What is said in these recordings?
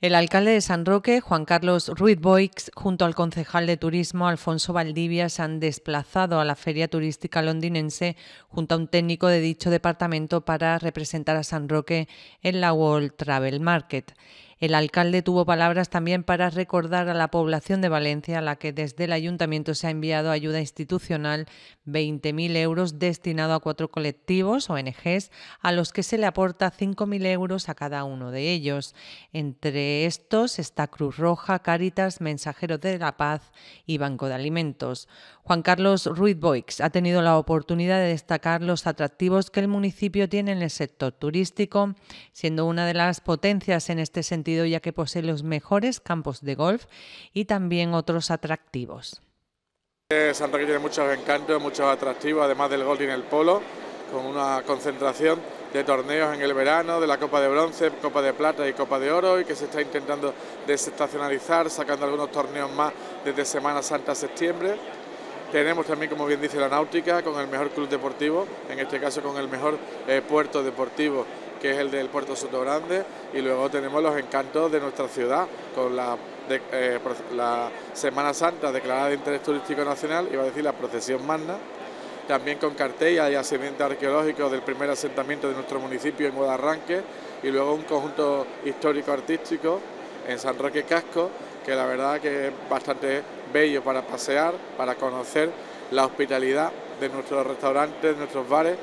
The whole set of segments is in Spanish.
El alcalde de San Roque, Juan Carlos Ruiz Boix, junto al concejal de turismo Alfonso Valdivia, se han desplazado a la feria turística londinense junto a un técnico de dicho departamento para representar a San Roque en la World Travel Market. El alcalde tuvo palabras también para recordar a la población de Valencia, a la que desde el ayuntamiento se ha enviado ayuda institucional, 20.000 euros destinado a cuatro colectivos, ONGs, a los que se le aporta 5.000 euros a cada uno de ellos. Entre estos está Cruz Roja, Cáritas, Mensajeros de la Paz y Banco de Alimentos. Juan Carlos Ruiz Boix ha tenido la oportunidad de destacar los atractivos que el municipio tiene en el sector turístico, siendo una de las potencias en este sentido ya que posee los mejores campos de golf y también otros atractivos. Eh, Santa Cruz tiene muchos encantos, muchos atractivos, además del golf y en el polo, con una concentración de torneos en el verano, de la Copa de Bronce, Copa de Plata y Copa de Oro, y que se está intentando desestacionalizar, sacando algunos torneos más desde Semana Santa a septiembre. Tenemos también, como bien dice la náutica, con el mejor club deportivo, en este caso con el mejor eh, puerto deportivo que es el del puerto Soto Grande, y luego tenemos los encantos de nuestra ciudad, con la, eh, Semana Santa declarada de interés turístico nacional, iba a decir la procesión magna, también con cartella y asedientes arqueológicos del primer asentamiento de nuestro municipio en Guadarranque, y luego un conjunto histórico-artístico en San Roque Casco, que la verdad que es bastante bello para pasear, para conocer la hospitalidad de nuestros restaurantes, de nuestros bares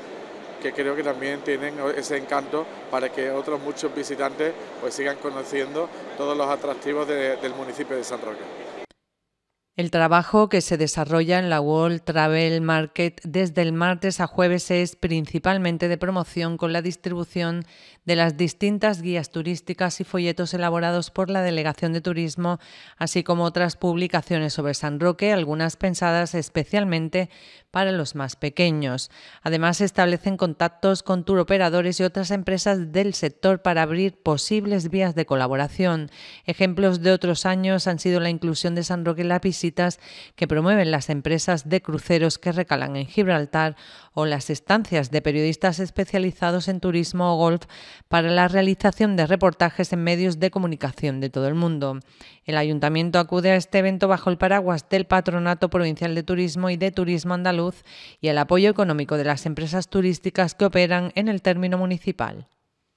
que creo que también tienen ese encanto para que otros muchos visitantes pues sigan conociendo todos los atractivos del municipio de San Roque. El trabajo que se desarrolla en la World Travel Market desde el martes a jueves es principalmente de promoción con la distribución de las distintas guías turísticas y folletos elaborados por la Delegación de Turismo, así como otras publicaciones sobre San Roque, algunas pensadas especialmente para los más pequeños. Además, se establecen contactos con turoperadores y otras empresas del sector para abrir posibles vías de colaboración. Ejemplos de otros años han sido la inclusión de San Roque en la piscina que promueven las empresas de cruceros que recalan en Gibraltar o las estancias de periodistas especializados en turismo o golf para la realización de reportajes en medios de comunicación de todo el mundo. El ayuntamiento acude a este evento bajo el paraguas del Patronato Provincial de Turismo y de Turismo Andaluz y el apoyo económico de las empresas turísticas que operan en el término municipal.